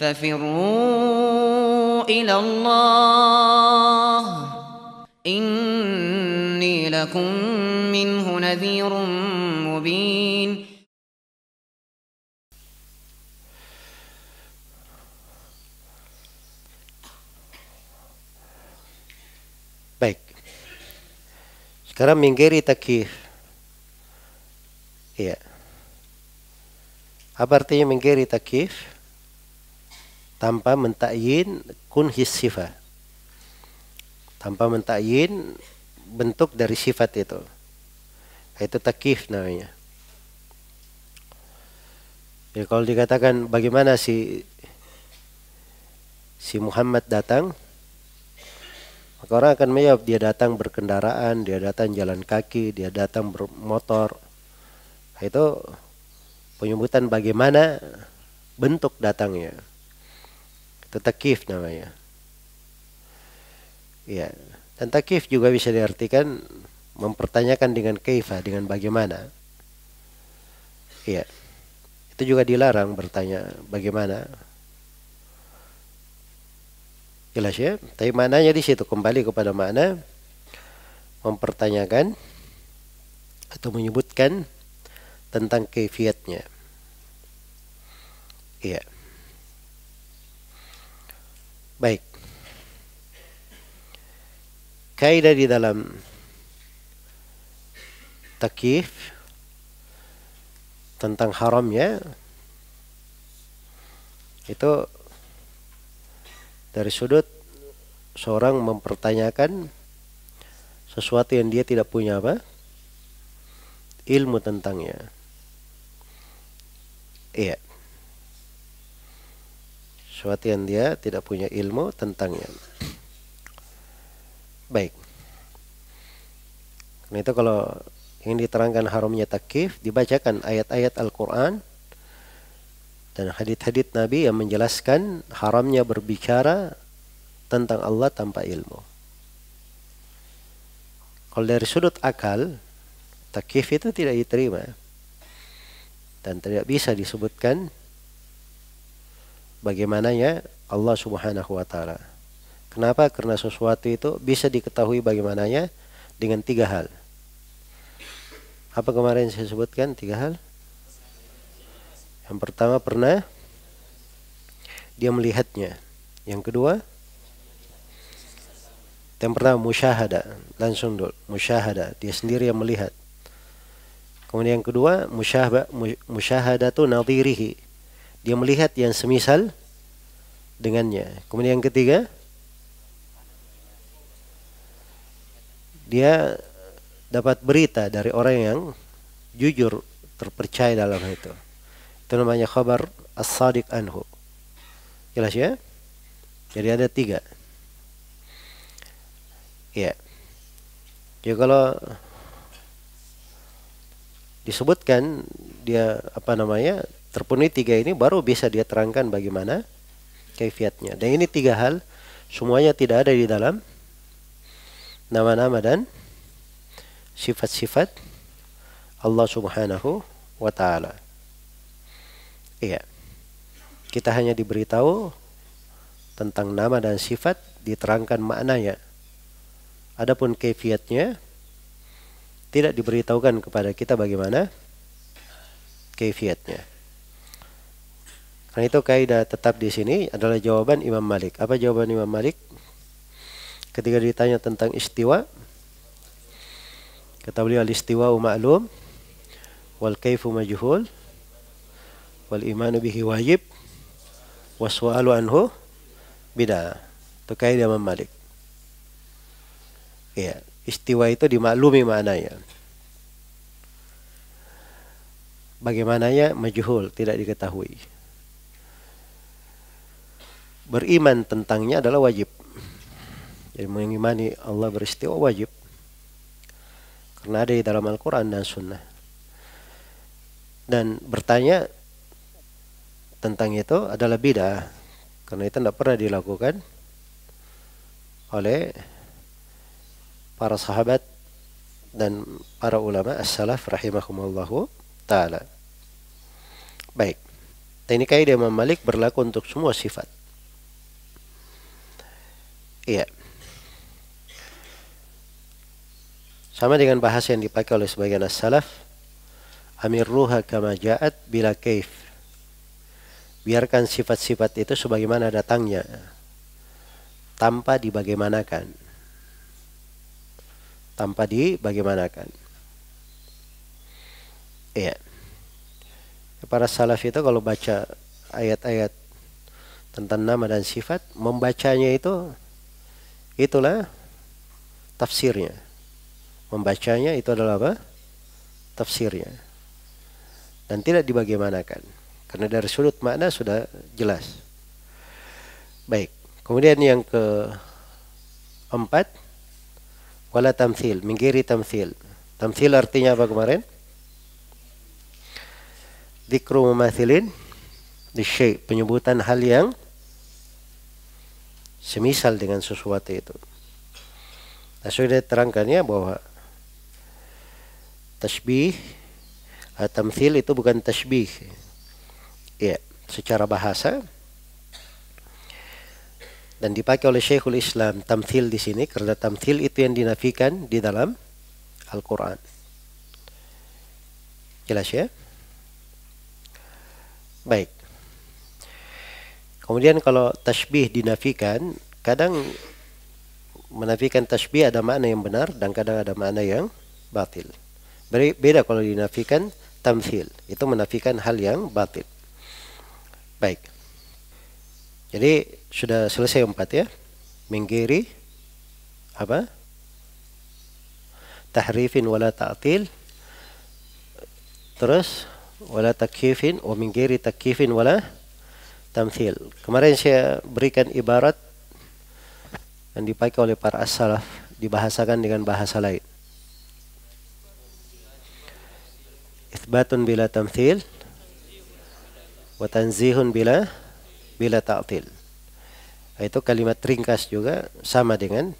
ففروا إلى الله إني لكم منه نذير مبين Baik. Sekarang minggiri takhir. Iya. Apa artinya minggiri takhir? tanpa mentakyin kun his sifat tanpa mentakyin bentuk dari sifat itu itu takif namanya jadi ya, kalau dikatakan bagaimana si si Muhammad datang maka orang akan menjawab dia datang berkendaraan, dia datang jalan kaki, dia datang bermotor. Itu penyebutan bagaimana bentuk datangnya takif namanya. Ya, dan takif juga bisa diartikan mempertanyakan dengan keifah dengan bagaimana. Iya. Itu juga dilarang bertanya bagaimana. Jelas ya? Tapi maknanya di situ kembali kepada mana mempertanyakan atau menyebutkan tentang kefiatnya. Iya. Yeah. Baik. Kaidah di dalam takif tentang haramnya itu dari sudut seorang mempertanyakan sesuatu yang dia tidak punya apa ilmu tentangnya iya yeah sesuatu yang dia tidak punya ilmu tentangnya. Baik. Karena itu kalau ingin diterangkan haramnya takif, dibacakan ayat-ayat Al-Quran dan hadit-hadit Nabi yang menjelaskan haramnya berbicara tentang Allah tanpa ilmu. Kalau dari sudut akal, takif itu tidak diterima dan tidak bisa disebutkan bagaimana ya Allah Subhanahu wa taala. Kenapa? Karena sesuatu itu bisa diketahui bagaimananya dengan tiga hal. Apa kemarin saya sebutkan tiga hal? Yang pertama pernah dia melihatnya. Yang kedua yang pertama musyahada, langsung dulu musyahada, dia sendiri yang melihat. Kemudian yang kedua musyahada musyahadatu nadhirihi, dia melihat yang semisal dengannya. Kemudian yang ketiga, dia dapat berita dari orang yang jujur terpercaya dalam itu. Itu namanya khabar as-sadiq anhu. Jelas ya? Jadi ada tiga. Ya. Ya kalau disebutkan dia apa namanya Terpenuhi tiga ini baru bisa dia terangkan bagaimana kaifiatnya. Dan ini tiga hal semuanya tidak ada di dalam nama-nama dan sifat-sifat Allah Subhanahu wa taala. Iya. Kita hanya diberitahu tentang nama dan sifat diterangkan maknanya. Adapun kaifiatnya tidak diberitahukan kepada kita bagaimana kaifiatnya. Karena itu kaidah tetap di sini adalah jawaban Imam Malik. Apa jawaban Imam Malik? Ketika ditanya tentang istiwa, kata beliau istiwa ma'lum wal kaifu majhul wal iman bihi wajib waswa'alu anhu bid'ah. Itu kaidah Imam Malik. Iya, istiwa itu dimaklumi maknanya. Bagaimananya majhul, tidak diketahui beriman tentangnya adalah wajib. Jadi mengimani Allah beristiwa wajib. Karena ada di dalam Al-Quran dan Sunnah. Dan bertanya tentang itu adalah bid'ah. Karena itu tidak pernah dilakukan oleh para sahabat dan para ulama as-salaf rahimahumullahu ta'ala. Baik. ini kaidah Imam Malik berlaku untuk semua sifat. Iya. Sama dengan bahasa yang dipakai oleh sebagian as-salaf. Ruha kama ja'at bila kaif. Biarkan sifat-sifat itu sebagaimana datangnya. Tanpa dibagaimanakan. Tanpa dibagaimanakan. Iya. Para salaf itu kalau baca ayat-ayat tentang nama dan sifat, membacanya itu Itulah tafsirnya. Membacanya itu adalah apa? Tafsirnya. Dan tidak dibagaimanakan. Karena dari sudut makna sudah jelas. Baik. Kemudian yang ke empat. Wala tamthil. Minggiri tamsil tamsil artinya apa kemarin? Dikru memathilin. Disyik. Penyebutan hal yang semisal dengan sesuatu itu. Nah, sudah terangkannya bahwa tasbih tamthil itu bukan tasbih. Ya, secara bahasa dan dipakai oleh Syekhul Islam tamthil di sini karena tamthil itu yang dinafikan di dalam Al-Qur'an. Jelas ya? Baik. Kemudian kalau tasbih dinafikan, kadang menafikan tasbih ada makna yang benar dan kadang ada makna yang batil. Beda kalau dinafikan tamsil itu menafikan hal yang batil. Baik. Jadi sudah selesai empat ya. Mengiri apa? Tahrifin wala ta'til. Terus wala takifin. wa mengiri takifin wala tamthil. Kemarin saya berikan ibarat yang dipakai oleh para as dibahasakan dengan bahasa lain. Isbatun bila tamthil wa tanzihun bila bila ta'til. Itu kalimat ringkas juga sama dengan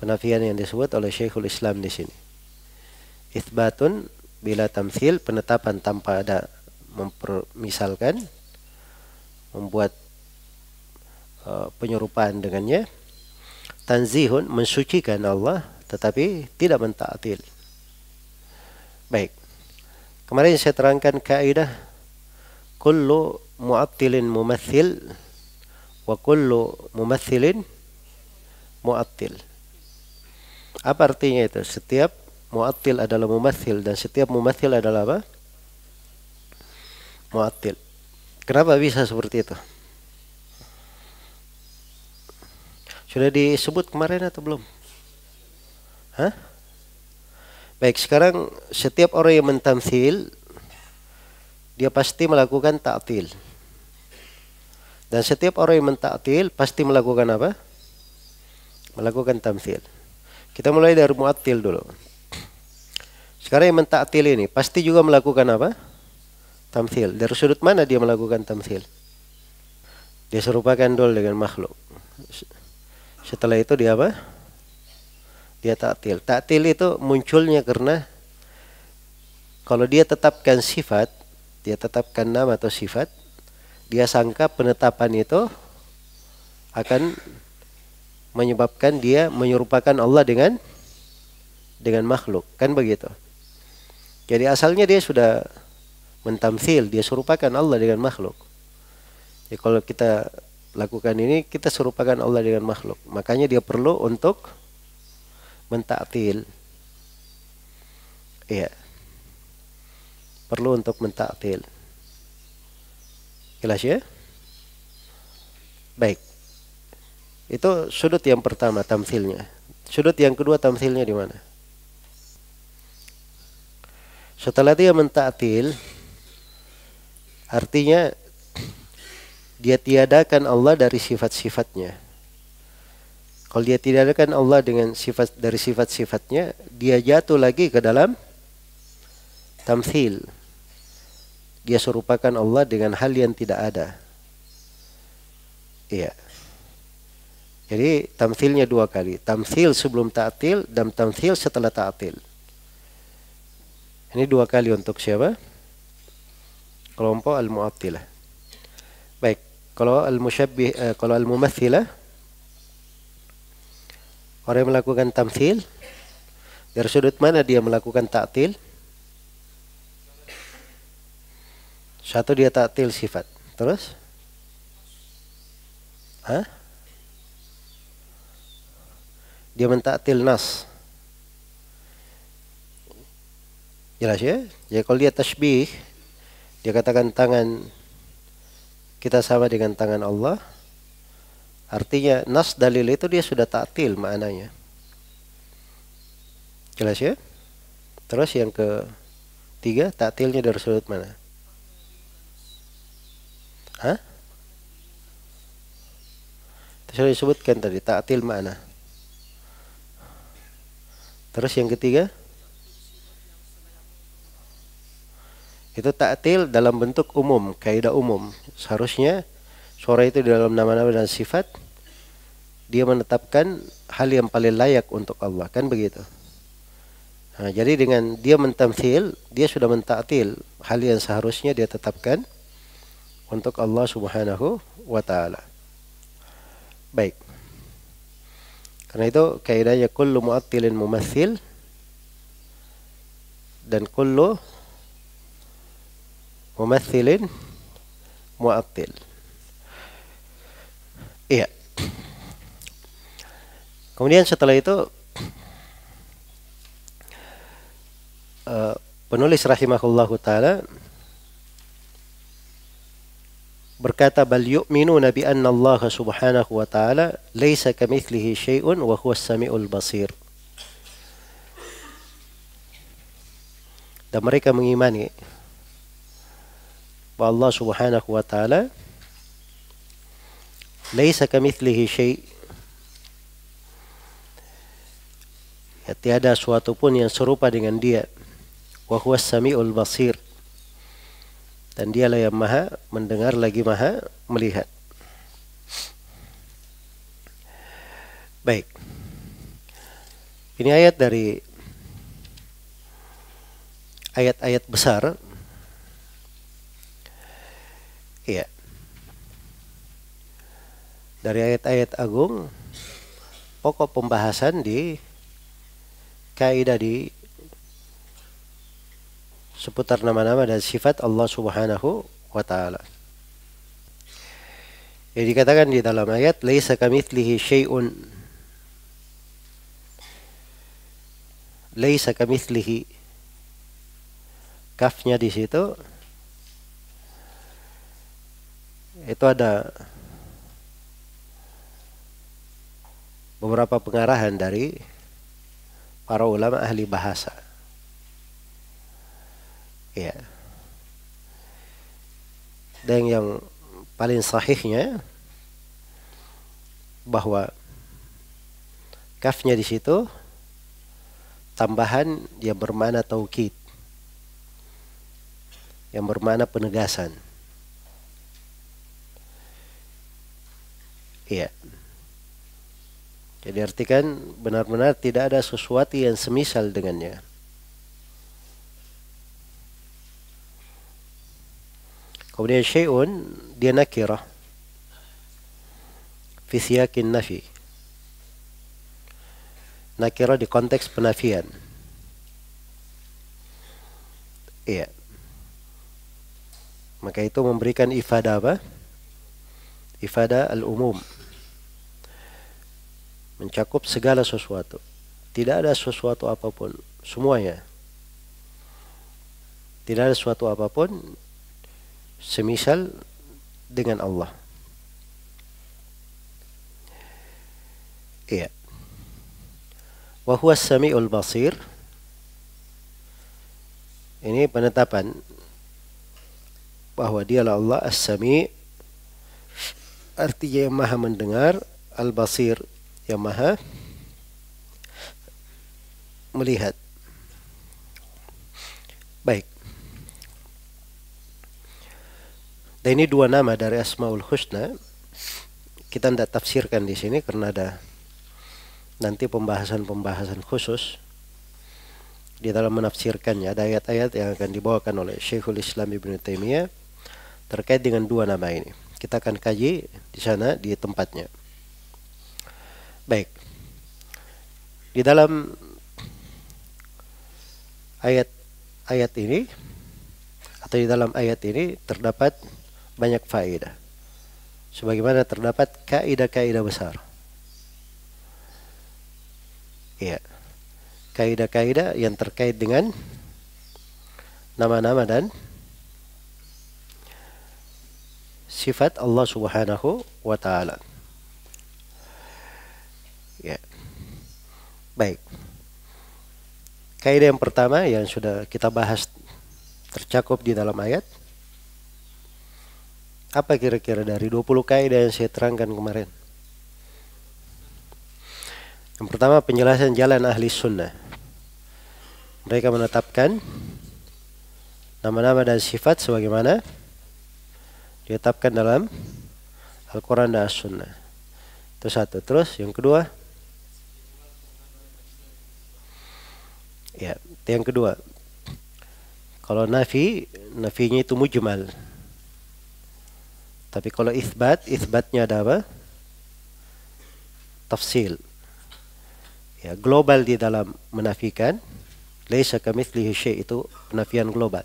penafian yang disebut oleh Syekhul Islam di sini. Isbatun bila tamthil penetapan tanpa ada mempermisalkan membuat uh, penyerupaan dengannya tanzihun mensucikan Allah tetapi tidak mentaati. baik kemarin saya terangkan kaidah kullu mu'attilin mumathil wa kullu mumathilin mu'attil apa artinya itu setiap mu'attil adalah mumathil dan setiap mumathil adalah apa mu'attil Kenapa bisa seperti itu? Sudah disebut kemarin atau belum? Hah? Baik, sekarang setiap orang yang mentamsil dia pasti melakukan taktil Dan setiap orang yang mentaktil pasti melakukan apa? Melakukan tamsil. Kita mulai dari mu'attil dulu. Sekarang yang mentaktil ini pasti juga melakukan apa? tamsil. Dari sudut mana dia melakukan tamsil? Dia serupakan dol dengan makhluk. Setelah itu dia apa? Dia taktil. Taktil itu munculnya karena kalau dia tetapkan sifat, dia tetapkan nama atau sifat, dia sangka penetapan itu akan menyebabkan dia menyerupakan Allah dengan dengan makhluk, kan begitu. Jadi asalnya dia sudah mentamfil dia serupakan Allah dengan makhluk. Ya kalau kita lakukan ini, kita serupakan Allah dengan makhluk. Makanya dia perlu untuk mentaktil. ya Perlu untuk mentaktil. Jelas ya? Baik. Itu sudut yang pertama tamsilnya. Sudut yang kedua tamsilnya di mana? Setelah dia mentaktil, Artinya dia tiadakan Allah dari sifat-sifatnya. Kalau dia tiadakan Allah dengan sifat dari sifat-sifatnya, dia jatuh lagi ke dalam tamthil. Dia serupakan Allah dengan hal yang tidak ada. Iya. Jadi tamthilnya dua kali. Tamthil sebelum ta'til dan tamthil setelah ta'til. Ini dua kali untuk siapa? kelompok al-mu'attilah. Baik, kalau al-musyabbih eh, kalau al-mumatsilah orang yang melakukan tamthil dari sudut mana dia melakukan taktil? Satu dia taktil sifat. Terus? Hah? Dia mentaktil nas. Jelas ya? Jadi ya, kalau dia tasbih, dia katakan tangan kita sama dengan tangan Allah. Artinya nas dalil itu dia sudah taktil maknanya. Jelas ya? Terus yang ke tiga taktilnya dari sudut mana? Hah? Sudah disebutkan tadi taktil mana? Terus yang ketiga? itu taktil dalam bentuk umum, kaidah umum. Seharusnya sore itu dalam nama-nama dan sifat dia menetapkan hal yang paling layak untuk Allah kan begitu. Nah, jadi dengan dia mentamthil, dia sudah mentaktil hal yang seharusnya dia tetapkan untuk Allah Subhanahu wa taala. Baik. Karena itu kaidahnya kullu mu'attilin mumathil dan kullu ممثل معطل iya kemudian setelah itu eh, penulis rahimahullahu taala berkata bal yu'minuna bi anna Allah subhanahu wa ta'ala laysa kamithlihi syai'un wa huwa samiul basir dan mereka mengimani bahwa Allah subhanahu wa ta'ala Laisa kamithlihi syai' ya, tiada suatu pun yang serupa dengan dia wa huwa samiul basir dan dialah yang maha mendengar lagi maha melihat baik ini ayat dari ayat-ayat besar dari ayat-ayat agung pokok pembahasan di kaidah di seputar nama-nama dan sifat Allah Subhanahu wa taala. Jadi dikatakan di dalam ayat laisa kamitslihi syai'un. Laisa kamitslihi. Kafnya di situ itu ada beberapa pengarahan dari para ulama ahli bahasa. Ya. Dan yang paling sahihnya bahwa kafnya di situ tambahan yang bermana taukid yang bermana penegasan. Iya. Yeah. Jadi artikan benar-benar tidak ada sesuatu yang semisal dengannya. Kemudian syai'un dia nakirah fi nafi. Nakirah di konteks penafian. Iya. Maka itu memberikan ifadah, apa? Ifada al-umum mencakup segala sesuatu. Tidak ada sesuatu apapun, semuanya. Tidak ada sesuatu apapun semisal dengan Allah. Iya. Wa huwa samiul basir. Ini penetapan bahwa dialah Allah As-Sami artinya yang Maha mendengar, Al-Basir Yamaha melihat. Baik. Dan ini dua nama dari Asmaul Husna. Kita tidak tafsirkan di sini karena ada nanti pembahasan-pembahasan khusus di dalam menafsirkannya ada ayat-ayat yang akan dibawakan oleh Syekhul Islam Ibn Taimiyah terkait dengan dua nama ini. Kita akan kaji di sana di tempatnya. Baik. Di dalam ayat ayat ini atau di dalam ayat ini terdapat banyak faedah. Sebagaimana terdapat kaidah-kaidah besar. Iya. Kaidah-kaidah yang terkait dengan nama-nama dan sifat Allah Subhanahu wa taala ya baik kaidah yang pertama yang sudah kita bahas tercakup di dalam ayat apa kira-kira dari 20 kaidah yang saya terangkan kemarin yang pertama penjelasan jalan ahli sunnah mereka menetapkan nama-nama dan sifat sebagaimana ditetapkan dalam Al-Quran dan As-Sunnah itu satu terus yang kedua ya. Yang kedua, kalau nafi, nafinya itu mujmal. Tapi kalau isbat, isbatnya ada apa? Tafsil. Ya, global di dalam menafikan, laisa kamitslihi syai itu penafian global.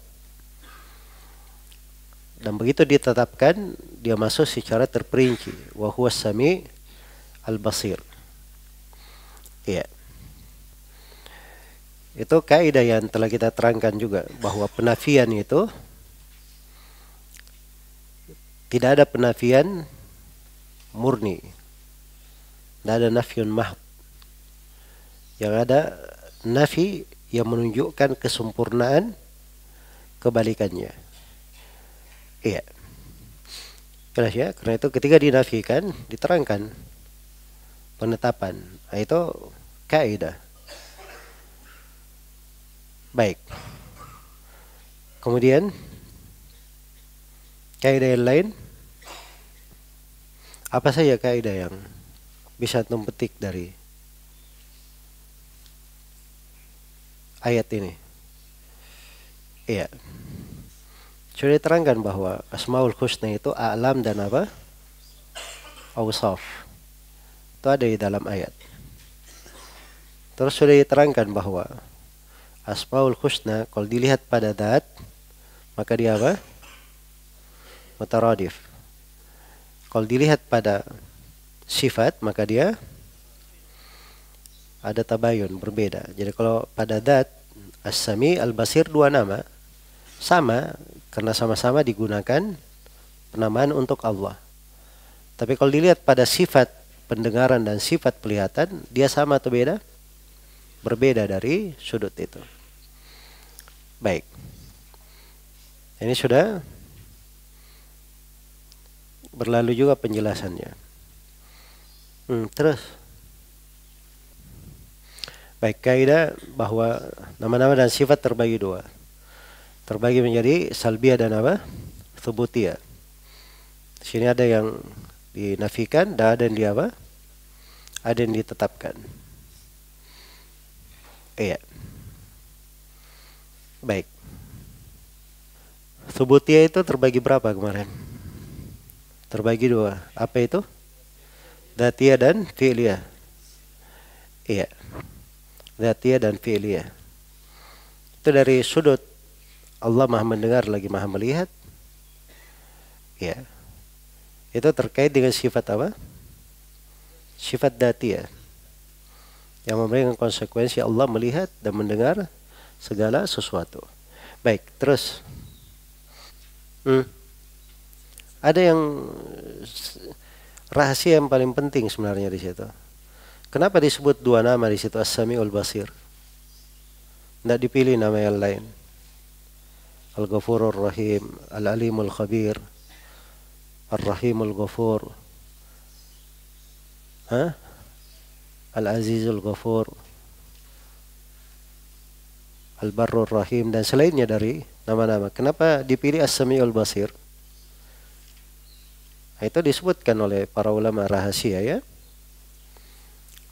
Dan begitu ditetapkan, dia masuk secara terperinci. wahwasami sami al-basir. Ya. Itu kaidah yang telah kita terangkan juga bahwa penafian itu tidak ada penafian murni. Tidak ada nafyun mahd Yang ada nafi yang menunjukkan kesempurnaan kebalikannya. Iya. Jelas ya, karena itu ketika dinafikan diterangkan penetapan. Nah, itu kaidah. Baik. Kemudian kaidah yang lain apa saja kaidah yang bisa tumpetik dari ayat ini? Iya. Sudah diterangkan bahwa Asmaul Husna itu alam dan apa? Awsaf. Itu ada di dalam ayat. Terus sudah diterangkan bahwa asmaul husna kalau dilihat pada dat maka dia apa? Mutaradif. Kalau dilihat pada sifat maka dia ada tabayun berbeda. Jadi kalau pada dat As-Sami Al-Basir dua nama sama karena sama-sama digunakan penamaan untuk Allah. Tapi kalau dilihat pada sifat pendengaran dan sifat pelihatan, dia sama atau beda? Berbeda dari sudut itu. Baik. Ini sudah berlalu juga penjelasannya. Hmm, terus. Baik, kaidah bahwa nama-nama dan sifat terbagi dua. Terbagi menjadi salbia dan apa? Thubutia. Di sini ada yang dinafikan ada yang di apa? Ada yang ditetapkan. Iya. Subutia itu terbagi berapa kemarin? Terbagi dua. Apa itu? Datia dan Filia. Iya. Datia dan Filia. Itu dari sudut Allah maha mendengar lagi maha melihat. Iya. Itu terkait dengan sifat apa? Sifat datia. Yang memberikan konsekuensi Allah melihat dan mendengar segala sesuatu. Baik, terus. Hmm. Ada yang eh, rahasia yang paling penting sebenarnya di situ. Kenapa disebut dua nama di situ As-Sami'ul Basir? Tidak dipilih nama yang lain. Al-Ghafurur Rahim, Al-Alimul Khabir, Ar-Rahimul Ghafur. Hah? Al-Azizul Ghafur. al barur Rahim dan selainnya dari nama-nama. Kenapa dipilih As-Sami'ul Basir? Nah, itu disebutkan oleh para ulama rahasia ya.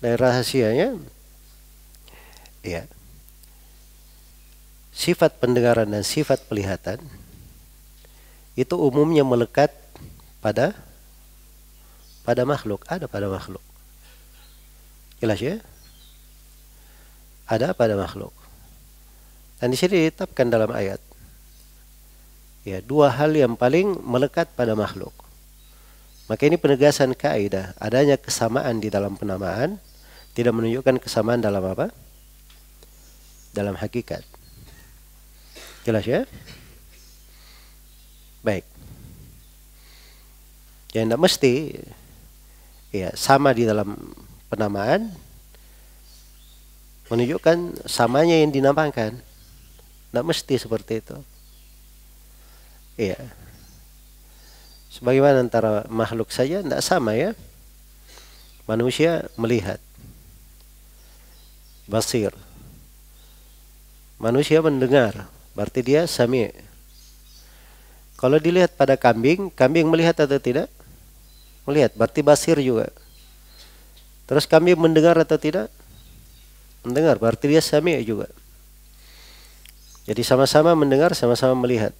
Dan rahasianya ya sifat pendengaran dan sifat pelihatan itu umumnya melekat pada pada makhluk, ada pada makhluk. Jelas ya? Ada pada makhluk. Dan di sini ditetapkan dalam ayat ya dua hal yang paling melekat pada makhluk maka ini penegasan kaidah adanya kesamaan di dalam penamaan tidak menunjukkan kesamaan dalam apa dalam hakikat jelas ya baik yang tidak mesti ya sama di dalam penamaan menunjukkan samanya yang dinamakan tidak mesti seperti itu Iya. Sebagaimana antara makhluk saja tidak sama ya. Manusia melihat. Basir. Manusia mendengar. Berarti dia sami. Kalau dilihat pada kambing, kambing melihat atau tidak? Melihat, berarti basir juga. Terus kambing mendengar atau tidak? Mendengar, berarti dia sami juga. Jadi sama-sama mendengar, sama-sama melihat.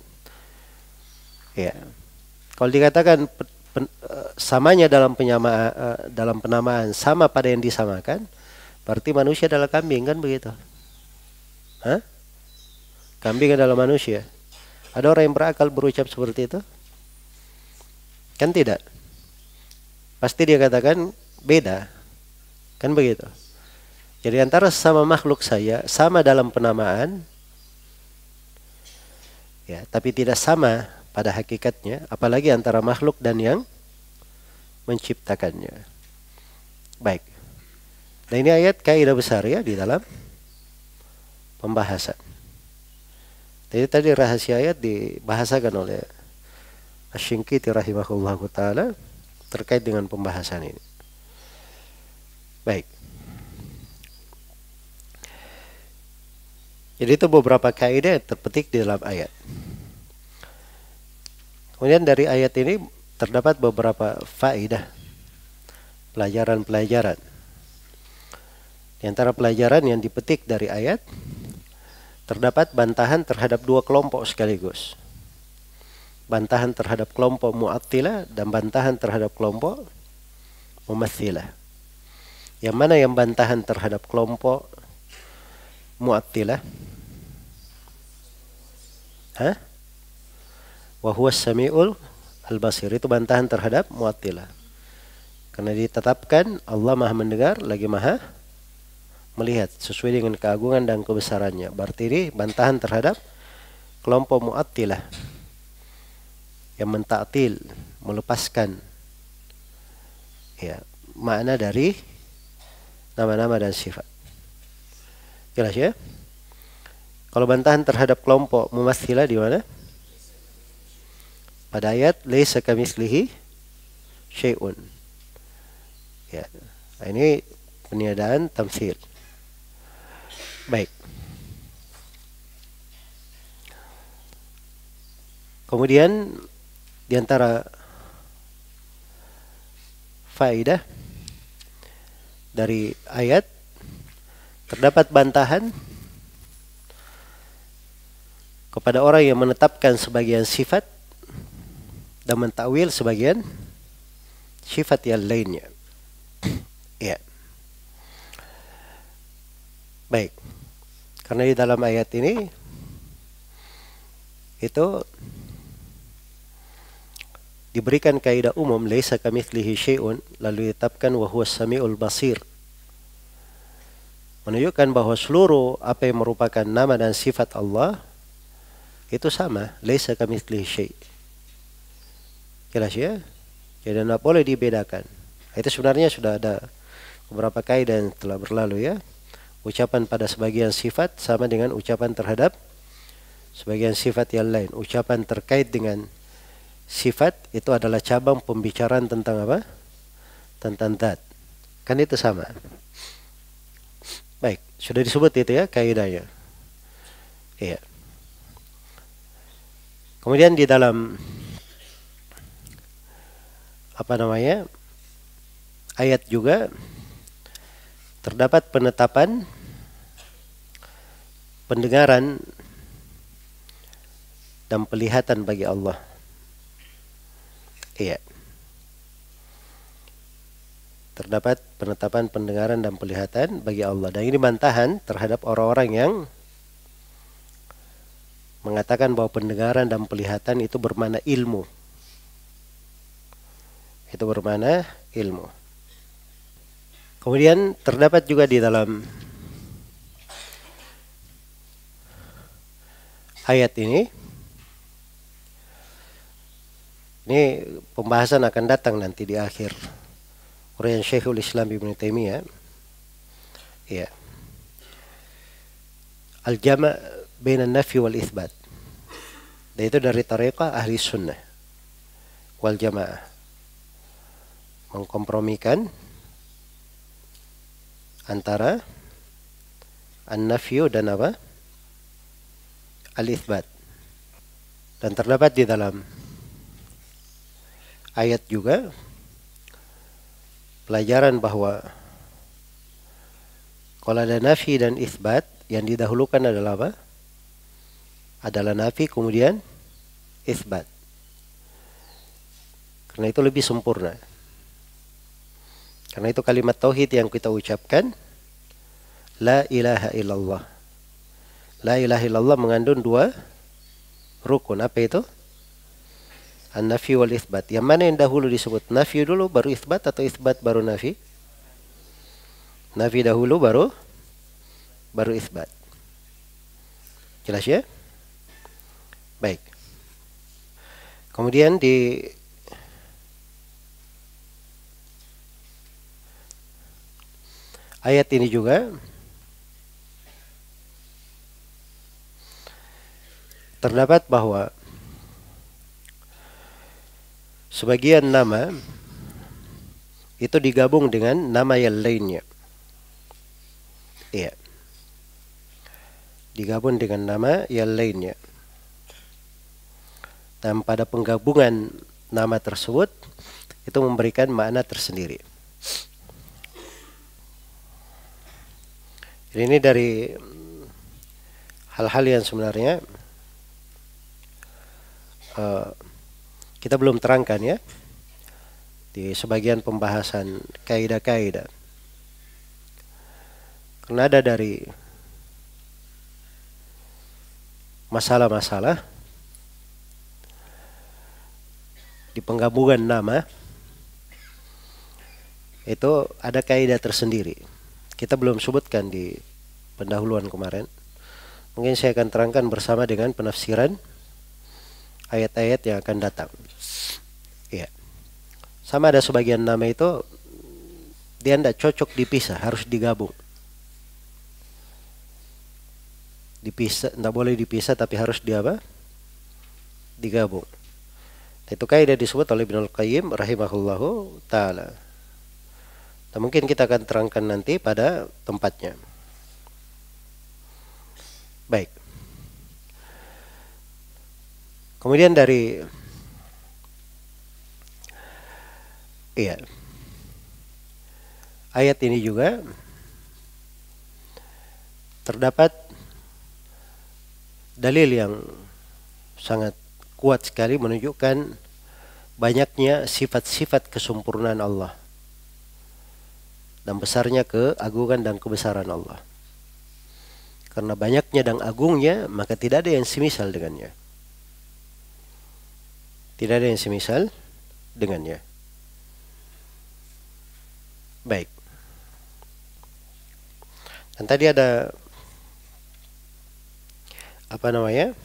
Ya. Kalau dikatakan pen, eh, samanya dalam penyama eh, dalam penamaan sama pada yang disamakan, berarti manusia adalah kambing kan begitu? Hah? Kambing adalah manusia. Ada orang yang berakal berucap seperti itu? Kan tidak. Pasti dia katakan beda. Kan begitu. Jadi antara sama makhluk saya sama dalam penamaan ya, tapi tidak sama pada hakikatnya, apalagi antara makhluk dan yang menciptakannya. Baik. Dan ini ayat kaidah besar ya di dalam pembahasan. Jadi tadi rahasia ayat dibahasakan oleh Asyingkiti rahimahullah ta'ala terkait dengan pembahasan ini. Baik. Jadi itu beberapa kaidah terpetik di dalam ayat. Kemudian dari ayat ini terdapat beberapa faidah pelajaran-pelajaran. Di antara pelajaran yang dipetik dari ayat terdapat bantahan terhadap dua kelompok sekaligus. Bantahan terhadap kelompok mu'attilah dan bantahan terhadap kelompok mumathilah. Yang mana yang bantahan terhadap kelompok mu'attilah? Hah? wa huwa samiul al-basir itu bantahan terhadap mu'attilah karena ditetapkan Allah maha mendengar lagi maha melihat sesuai dengan keagungan dan kebesarannya berarti ini bantahan terhadap kelompok mu'attilah yang mentaktil melepaskan ya makna dari nama-nama dan sifat jelas ya kalau bantahan terhadap kelompok mumathilah di mana pada ayat laisa kamitslihi syai'un. Ya. Ini peniadaan tamsil. Baik. Kemudian di antara faedah dari ayat terdapat bantahan kepada orang yang menetapkan sebagian sifat dan mentakwil sebagian sifat yang lainnya. Ya. Baik. Karena di dalam ayat ini itu diberikan kaidah umum laisa kamitslihi syai'un lalu ditetapkan wa huwa samiul basir menunjukkan bahwa seluruh apa yang merupakan nama dan sifat Allah itu sama laisa kamitslihi syai' Jelas ya? Jadi ya, tidak boleh dibedakan. Itu sebenarnya sudah ada beberapa kaidah yang telah berlalu ya. Ucapan pada sebagian sifat sama dengan ucapan terhadap sebagian sifat yang lain. Ucapan terkait dengan sifat itu adalah cabang pembicaraan tentang apa? Tentang zat. Kan itu sama. Baik, sudah disebut itu ya kaidahnya. Iya. Kemudian di dalam apa namanya ayat juga terdapat penetapan pendengaran dan pelihatan bagi Allah. Iya. Terdapat penetapan pendengaran dan pelihatan bagi Allah. Dan ini bantahan terhadap orang-orang yang mengatakan bahwa pendengaran dan pelihatan itu bermana ilmu itu bermana ilmu kemudian terdapat juga di dalam ayat ini ini pembahasan akan datang nanti di akhir Quran Syekhul Islam Ibn Taimiyah ya al jama' al nafi wal Ithbat. dan itu dari tariqah ahli sunnah wal jamaah mengkompromikan antara an-nafyu dan apa? al-itsbat. Dan terdapat di dalam ayat juga pelajaran bahwa kalau ada nafi dan isbat yang didahulukan adalah apa? Adalah nafi kemudian isbat. Karena itu lebih sempurna. Karena itu kalimat tauhid yang kita ucapkan la ilaha illallah. La ilaha illallah mengandung dua rukun. Apa itu? An-nafi wal isbat. Yang mana yang dahulu disebut nafi dulu baru isbat atau isbat baru nafi? Nafi dahulu baru baru isbat. Jelas ya? Baik. Kemudian di ayat ini juga terdapat bahwa sebagian nama itu digabung dengan nama yang lainnya. Iya. Digabung dengan nama yang lainnya. Dan pada penggabungan nama tersebut itu memberikan makna tersendiri. ini dari hal-hal yang sebenarnya uh, kita belum terangkan ya di sebagian pembahasan kaidah-kaidah. Karena ada dari masalah-masalah di penggabungan nama itu ada kaidah tersendiri kita belum sebutkan di pendahuluan kemarin. Mungkin saya akan terangkan bersama dengan penafsiran ayat-ayat yang akan datang. Ya, Sama ada sebagian nama itu dia tidak cocok dipisah, harus digabung. Dipisah, tidak boleh dipisah tapi harus di apa? Digabung. Itu kaidah disebut oleh Ibnu Qayyim rahimahullahu taala. Nah, mungkin kita akan terangkan nanti pada tempatnya. Baik. Kemudian dari iya. Ayat ini juga terdapat dalil yang sangat kuat sekali menunjukkan banyaknya sifat-sifat kesempurnaan Allah dan besarnya keagungan dan kebesaran Allah. Karena banyaknya dan agungnya, maka tidak ada yang semisal dengannya. Tidak ada yang semisal dengannya. Baik. Dan tadi ada apa namanya?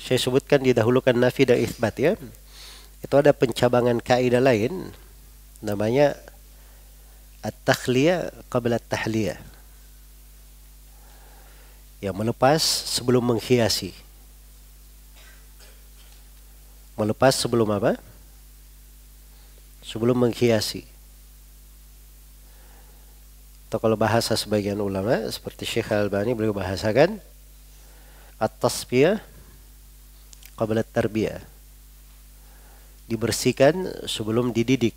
Saya sebutkan didahulukan nafi dan isbat ya. Itu ada pencabangan kaidah lain namanya at-takhliya qabla at-tahliya. Ya melepas sebelum menghiasi. Melepas sebelum apa? Sebelum menghiasi. Atau kalau bahasa sebagian ulama seperti Syekh Al-Albani beliau bahasakan at tasfiyah qabla at-tarbiyah. Dibersihkan sebelum dididik.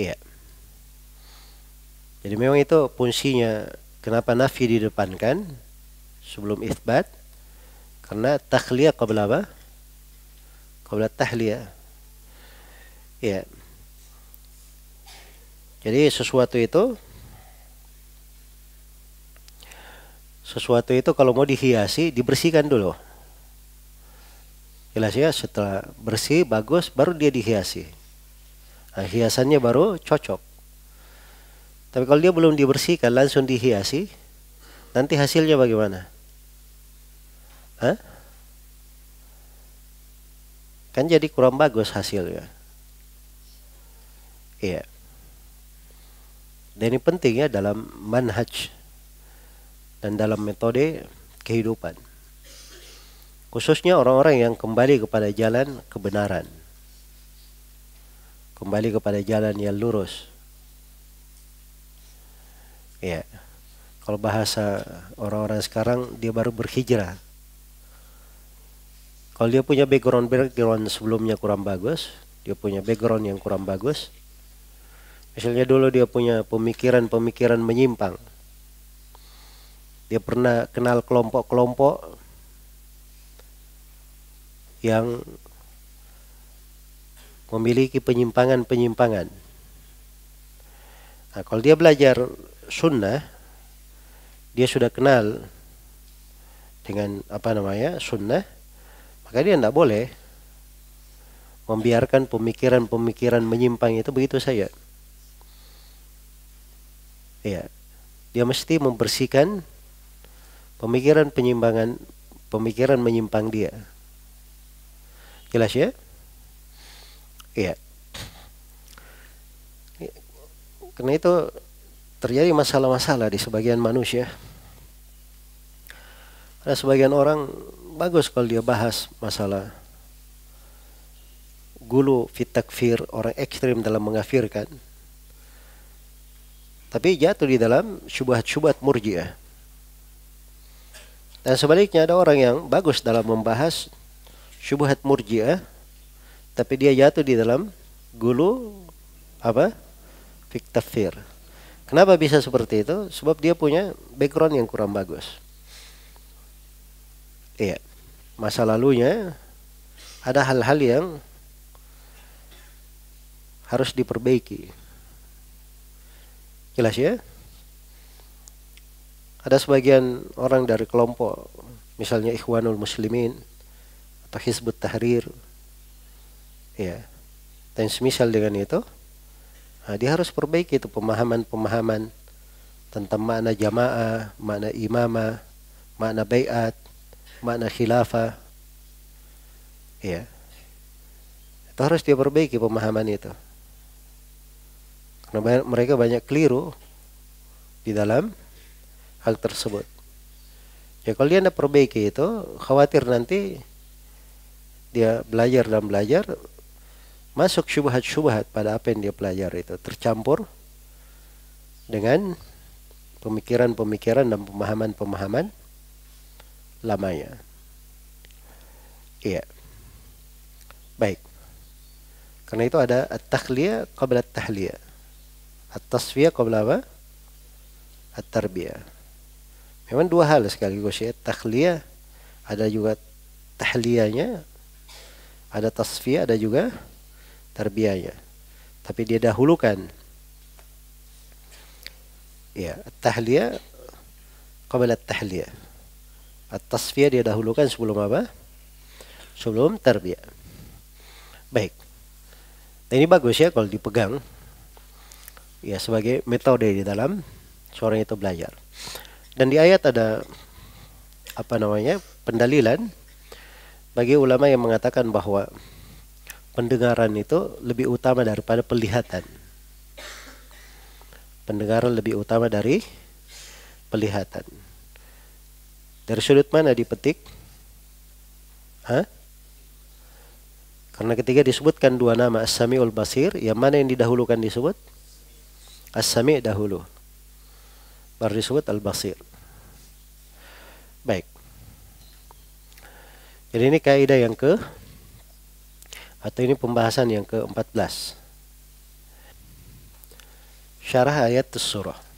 Iya. Jadi memang itu fungsinya kenapa nafi di depan kan sebelum isbat karena tahliyah qabla apa? Qabla tahliyah. Iya. Jadi sesuatu itu sesuatu itu kalau mau dihiasi dibersihkan dulu. Jelas ya setelah bersih bagus baru dia dihiasi. Nah, hiasannya baru cocok. Tapi kalau dia belum dibersihkan langsung dihiasi, nanti hasilnya bagaimana? Hah? Kan jadi kurang bagus hasilnya. Iya. Dan ini penting ya dalam manhaj dan dalam metode kehidupan. Khususnya orang-orang yang kembali kepada jalan kebenaran kembali kepada jalan yang lurus. Ya. Kalau bahasa orang-orang sekarang dia baru berhijrah. Kalau dia punya background background sebelumnya kurang bagus, dia punya background yang kurang bagus. Misalnya dulu dia punya pemikiran-pemikiran menyimpang. Dia pernah kenal kelompok-kelompok yang memiliki penyimpangan-penyimpangan. Nah, kalau dia belajar sunnah, dia sudah kenal dengan apa namanya sunnah, maka dia tidak boleh membiarkan pemikiran-pemikiran menyimpang itu begitu saja. Ya, dia mesti membersihkan pemikiran penyimpangan, pemikiran menyimpang dia. Jelas ya? Iya. karena itu terjadi masalah-masalah di sebagian manusia ada sebagian orang bagus kalau dia bahas masalah gulu fitakfir orang ekstrim dalam mengafirkan tapi jatuh di dalam syubhat-syubhat murjiah dan sebaliknya ada orang yang bagus dalam membahas syubhat murjiah tapi dia jatuh di dalam gulu apa fiktafir kenapa bisa seperti itu sebab dia punya background yang kurang bagus iya masa lalunya ada hal-hal yang harus diperbaiki jelas ya ada sebagian orang dari kelompok misalnya Ikhwanul Muslimin atau Hizbut Tahrir ya dan semisal dengan itu nah, dia harus perbaiki itu pemahaman-pemahaman tentang makna jamaah, makna imamah, makna bayat, makna khilafah. Ya. Itu harus dia perbaiki pemahaman itu. Karena banyak, mereka banyak keliru di dalam hal tersebut. Ya kalau dia tidak perbaiki itu, khawatir nanti dia belajar dan belajar masuk syubhat-syubhat pada apa yang dia pelajari itu tercampur dengan pemikiran-pemikiran dan pemahaman-pemahaman lamanya. Iya. Baik. Karena itu ada at-takhliya qabla at-tahliya. At-tasfiyah qabla apa? At-tarbiyah. Memang dua hal sekaligus ya. Takhliya ada juga tahliyahnya. Ada tasfiyah, ada juga terbiahnya. Tapi dia dahulukan. Ya, tahliyah. qabla tahliyah At-tasfiyah dia dahulukan sebelum apa? Sebelum terbiah. Baik. Nah, ini bagus ya kalau dipegang. Ya, sebagai metode di dalam seorang itu belajar. Dan di ayat ada apa namanya? pendalilan bagi ulama yang mengatakan bahwa pendengaran itu lebih utama daripada pelihatan. Pendengaran lebih utama dari pelihatan. Dari sudut mana dipetik? Hah? Karena ketika disebutkan dua nama As-Sami'ul Basir, yang mana yang didahulukan disebut? as dahulu. Baru disebut Al-Basir. Baik. Jadi ini kaidah yang ke atau ini pembahasan yang ke-14 syarah ayat surah